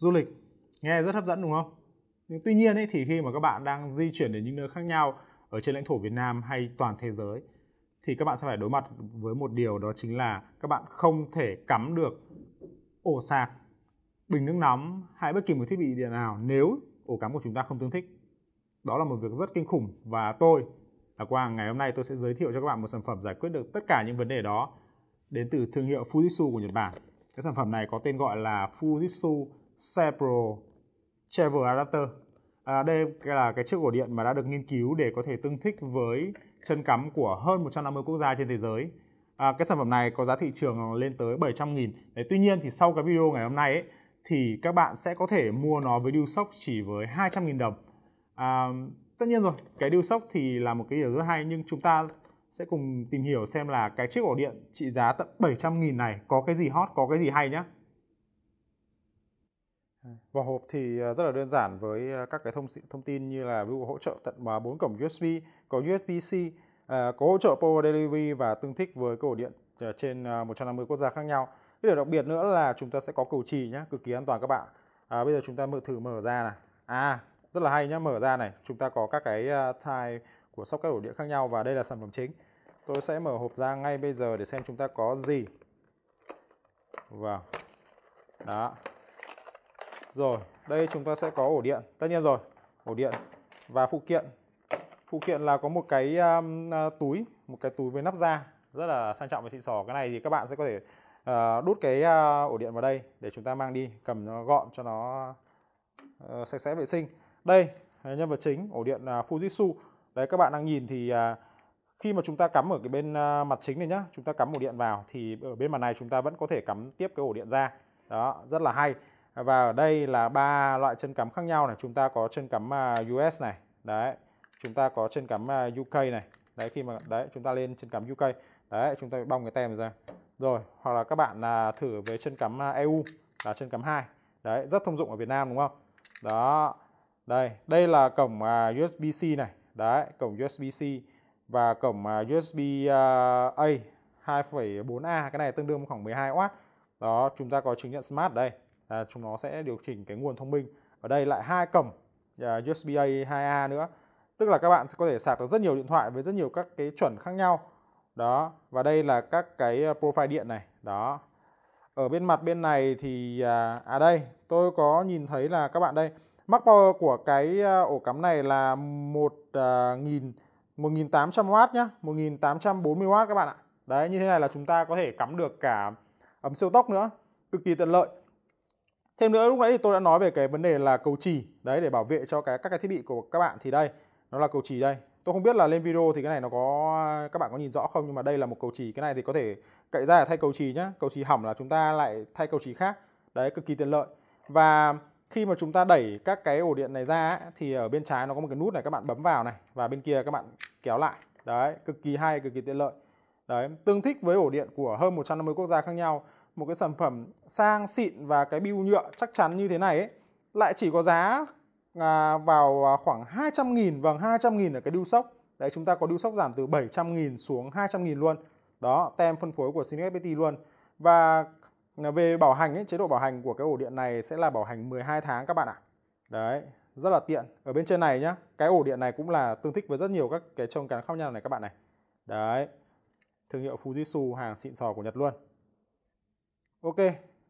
du lịch nghe rất hấp dẫn đúng không nhưng tuy nhiên ấy, thì khi mà các bạn đang di chuyển đến những nơi khác nhau ở trên lãnh thổ Việt Nam hay toàn thế giới thì các bạn sẽ phải đối mặt với một điều đó chính là các bạn không thể cắm được ổ sạc, bình nước nóng hay bất kỳ một thiết bị điện nào nếu ổ cắm của chúng ta không tương thích. Đó là một việc rất kinh khủng và tôi là Quang ngày hôm nay tôi sẽ giới thiệu cho các bạn một sản phẩm giải quyết được tất cả những vấn đề đó đến từ thương hiệu Fujitsu của Nhật Bản. Cái sản phẩm này có tên gọi là Fujitsu Xe Pro Travel Adapter. À, đây là cái chiếc ổ điện mà đã được nghiên cứu để có thể tương thích với chân cắm của hơn 150 quốc gia trên thế giới. À, cái sản phẩm này có giá thị trường lên tới 700 nghìn. Đấy, tuy nhiên thì sau cái video ngày hôm nay ấy, thì các bạn sẽ có thể mua nó với điêu sốc chỉ với 200 nghìn đồng. À, tất nhiên rồi, cái điêu sốc thì là một cái điều rất hay nhưng chúng ta sẽ cùng tìm hiểu xem là cái chiếc ổ điện trị giá tận 700 nghìn này có cái gì hot, có cái gì hay nhé. Vỏ hộp thì à, rất là đơn giản với à, các cái thông thông tin như là ví dụ hỗ trợ tận 4 cổng USB, có USB-C, à, có hỗ trợ Power Delivery và tương thích với cổ điện trên 150 quốc gia khác nhau. Cái điều đặc biệt nữa là chúng ta sẽ có cầu trì nhé, cực kỳ an toàn các bạn. À, bây giờ chúng ta mở thử mở ra này. À, rất là hay nhé mở ra này. Chúng ta có các cái tie của socket ổ điện khác nhau và đây là sản phẩm chính. Tôi sẽ mở hộp ra ngay bây giờ để xem chúng ta có gì. Vâng. Đó, rồi, đây chúng ta sẽ có ổ điện. Tất nhiên rồi, ổ điện và phụ kiện. Phụ kiện là có một cái um, à, túi, một cái túi với nắp da rất là sang trọng và xịn sò. Cái này thì các bạn sẽ có thể uh, đút cái uh, ổ điện vào đây để chúng ta mang đi, cầm nó gọn cho nó uh, sạch sẽ vệ sinh. Đây, nhân vật chính ổ điện uh, Fujitsu. Đấy các bạn đang nhìn thì uh, khi mà chúng ta cắm ở cái bên uh, mặt chính này nhá, chúng ta cắm ổ điện vào thì ở bên mặt này chúng ta vẫn có thể cắm tiếp cái ổ điện ra. Đó, rất là hay và ở đây là ba loại chân cắm khác nhau này chúng ta có chân cắm à, US này đấy chúng ta có chân cắm à, UK này đấy khi mà đấy chúng ta lên chân cắm UK đấy chúng ta bong cái tem ra rồi hoặc là các bạn là thử với chân cắm à, EU là chân cắm 2 đấy rất thông dụng ở Việt Nam đúng không đó đây đây là cổng USB-C này đấy cổng USB-C và cổng USB A 2,4A cái này tương đương khoảng 12W đó chúng ta có chứng nhận smart đây à, chúng nó sẽ điều chỉnh cái nguồn thông minh ở đây lại hai cổng uh, à, USB A 2A nữa tức là các bạn có thể sạc được rất nhiều điện thoại với rất nhiều các cái chuẩn khác nhau đó và đây là các cái à, profile điện này đó ở bên mặt bên này thì à, à đây tôi có nhìn thấy là các bạn đây mắc power của cái à, ổ cắm này là một nghìn một nghìn tám trăm watt nhá một nghìn tám trăm bốn mươi watt các bạn ạ đấy như thế này là chúng ta có thể cắm được cả ấm siêu tốc nữa cực kỳ tiện lợi Thêm nữa lúc nãy thì tôi đã nói về cái vấn đề là cầu chỉ đấy để bảo vệ cho cái các cái thiết bị của các bạn thì đây nó là cầu chỉ đây. Tôi không biết là lên video thì cái này nó có các bạn có nhìn rõ không nhưng mà đây là một cầu chỉ cái này thì có thể cậy ra để thay cầu chỉ nhá. Cầu chỉ hỏng là chúng ta lại thay cầu chỉ khác. Đấy cực kỳ tiện lợi. Và khi mà chúng ta đẩy các cái ổ điện này ra thì ở bên trái nó có một cái nút này các bạn bấm vào này và bên kia các bạn kéo lại. Đấy cực kỳ hay cực kỳ tiện lợi. Đấy tương thích với ổ điện của hơn 150 quốc gia khác nhau một cái sản phẩm sang xịn và cái bill nhựa chắc chắn như thế này ấy, lại chỉ có giá à, vào à, khoảng 200 nghìn vâng 200 nghìn ở cái đu sốc đấy chúng ta có đu sốc giảm từ 700 nghìn xuống 200 nghìn luôn đó tem phân phối của Cinex FPT luôn và à, về bảo hành ấy, chế độ bảo hành của cái ổ điện này sẽ là bảo hành 12 tháng các bạn ạ đấy rất là tiện ở bên trên này nhá cái ổ điện này cũng là tương thích với rất nhiều các cái trong cắn khác nhau này các bạn này đấy thương hiệu Fujitsu hàng xịn sò của Nhật luôn ok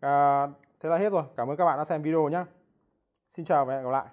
à, thế là hết rồi cảm ơn các bạn đã xem video nhé xin chào và hẹn gặp lại